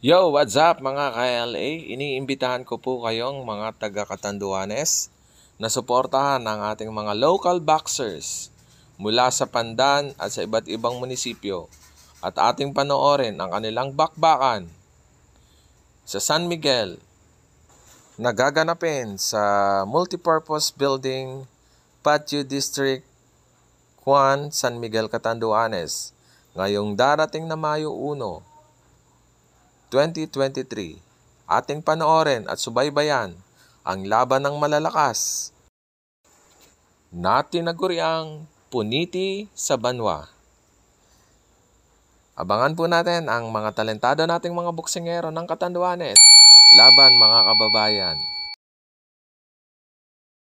Yo, what's up mga ka-LA? Iniimbitahan ko po kayong mga taga-Katanduanes na suportahan ang ating mga local boxers mula sa Pandan at sa iba't ibang munisipyo at ating panoorin ang kanilang bakbakan sa San Miguel na gaganapin sa Multipurpose Building Patio District Juan San Miguel Katanduanes ngayong darating na Mayo 1 2023. Ating panoorin at subaybayan ang laban ng malalakas. Natinaguri ang Puniti sa Banwa. Abangan po natin ang mga talentado nating mga boksingero ng Katanduanes. Laban mga kababayan.